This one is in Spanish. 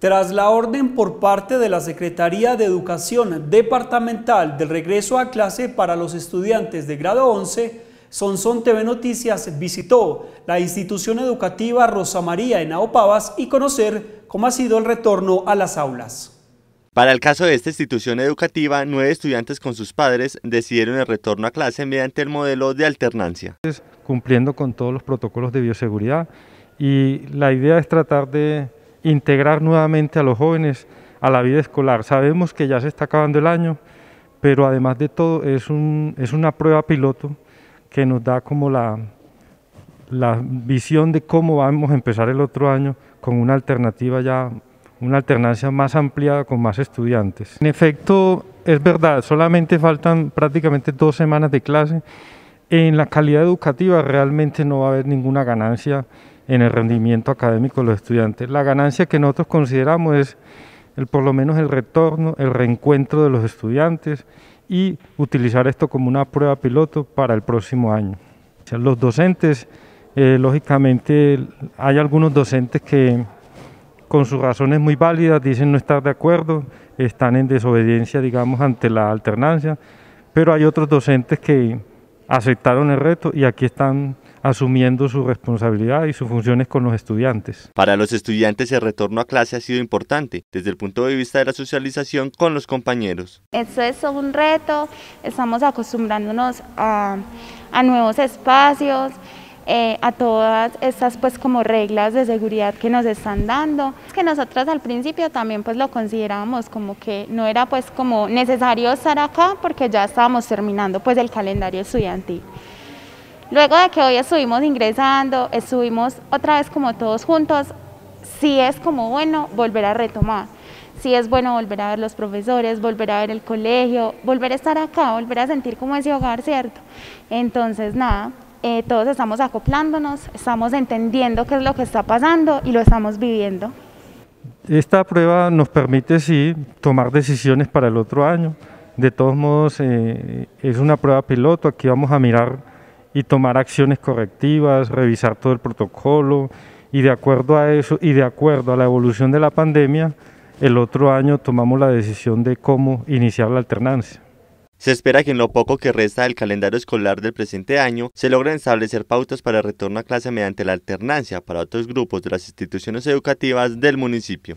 Tras la orden por parte de la Secretaría de Educación Departamental del regreso a clase para los estudiantes de grado 11, Sonson TV Noticias visitó la institución educativa Rosa María en Aopavas y conocer cómo ha sido el retorno a las aulas. Para el caso de esta institución educativa, nueve estudiantes con sus padres decidieron el retorno a clase mediante el modelo de alternancia. Cumpliendo con todos los protocolos de bioseguridad y la idea es tratar de integrar nuevamente a los jóvenes a la vida escolar. Sabemos que ya se está acabando el año, pero además de todo es, es una prueba piloto que nos da como la, la visión de cómo vamos a empezar el otro año con una alternativa ya, una alternancia más ampliada con más estudiantes. En efecto, es verdad, solamente faltan prácticamente dos semanas de clase. En la calidad educativa realmente no va a haber ninguna ganancia en el rendimiento académico de los estudiantes. La ganancia que nosotros consideramos es el, por lo menos el retorno, el reencuentro de los estudiantes y utilizar esto como una prueba piloto para el próximo año. los docentes, eh, lógicamente, hay algunos docentes que con sus razones muy válidas dicen no estar de acuerdo, están en desobediencia, digamos, ante la alternancia, pero hay otros docentes que aceptaron el reto y aquí están asumiendo su responsabilidad y sus funciones con los estudiantes. Para los estudiantes el retorno a clase ha sido importante desde el punto de vista de la socialización con los compañeros. Eso es un reto, estamos acostumbrándonos a, a nuevos espacios, eh, a todas estas pues como reglas de seguridad que nos están dando. Que nosotras al principio también pues lo consideramos como que no era pues como necesario estar acá porque ya estábamos terminando pues el calendario estudiantil. Luego de que hoy estuvimos ingresando, estuvimos otra vez como todos juntos, sí es como bueno volver a retomar, sí es bueno volver a ver los profesores, volver a ver el colegio, volver a estar acá, volver a sentir como ese hogar, ¿cierto? Entonces, nada, eh, todos estamos acoplándonos, estamos entendiendo qué es lo que está pasando y lo estamos viviendo. Esta prueba nos permite, sí, tomar decisiones para el otro año. De todos modos, eh, es una prueba piloto, aquí vamos a mirar y tomar acciones correctivas, revisar todo el protocolo y de acuerdo a eso y de acuerdo a la evolución de la pandemia, el otro año tomamos la decisión de cómo iniciar la alternancia. Se espera que en lo poco que resta del calendario escolar del presente año se logren establecer pautas para el retorno a clase mediante la alternancia para otros grupos de las instituciones educativas del municipio.